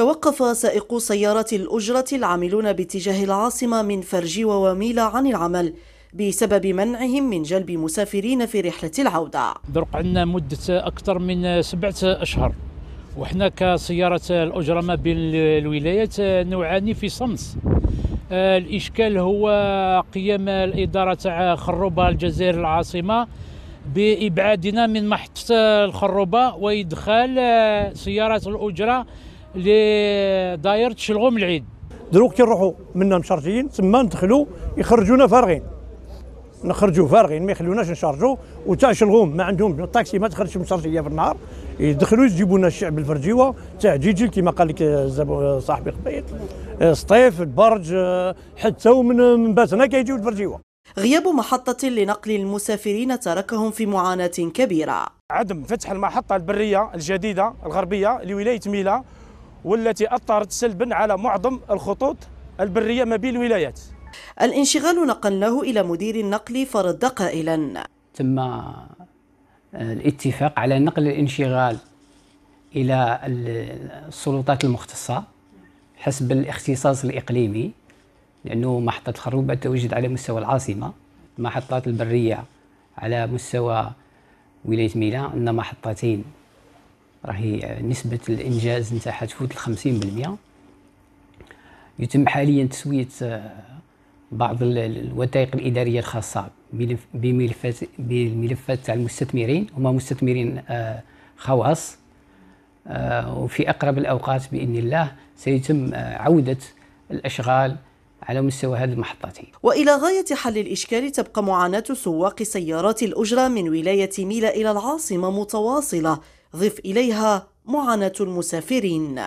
توقف سائقو سيارات الأجرة العاملون باتجاه العاصمة من فرج وميلا عن العمل بسبب منعهم من جلب مسافرين في رحلة العودة درق عندنا مدة أكثر من سبعة أشهر وحنا كسيارة الأجرة ما بين الولايات نعاني في صمت آه، الإشكال هو قيام الإدارة تاع خروبة الجزائر العاصمة بإبعادنا من محطة الخروبة وإدخال آه، سيارة الأجرة اللي داير شلغوم العيد دروك كي نروحوا منا مشارجيين تما ندخلوا يخرجونا فارغين نخرجوا فارغين ما يخلوناش نشارجوا وتاع شلغوم ما عندهم الطاكسي ما تخرجش مشارجيه في النهار يدخلوا يجيبوا لنا الشعب الفرجيوه تاع جيجي كما قال لك آه، آه، صاحبي قبيل آه، سطيف البرج حتى ومن باتنا كيجيو الفرجيوه غياب محطة لنقل المسافرين تركهم في معاناة كبيرة عدم فتح المحطة البرية الجديدة الغربية لولاية ميلا والتي أثرت سلبا على معظم الخطوط البرية ما بين الولايات الانشغال نقلناه إلى مدير النقل فرد قائلا تم آه، الاتفاق على نقل الانشغال إلى السلطات المختصة حسب الاختصاص الإقليمي لأنه محطة الخروبة توجد على مستوى العاصمة المحطات البرية على مستوى ولاية ميلان عندنا محطتين راهي نسبة الإنجاز نتاعها تفوت الخمسين بالمئة يتم حاليا تسوية آه، بعض الوثائق الإدارية الخاصة بملفات بالملفات تاع المستثمرين هما مستثمرين آه، خواص آه، وفي أقرب الأوقات بإذن الله سيتم عودة الأشغال على مستوى هذه المحطات وإلى غاية حل الإشكال تبقى معاناة سواق سيارات الأجرة من ولاية ميلا إلى العاصمة متواصلة ضف إليها معاناة المسافرين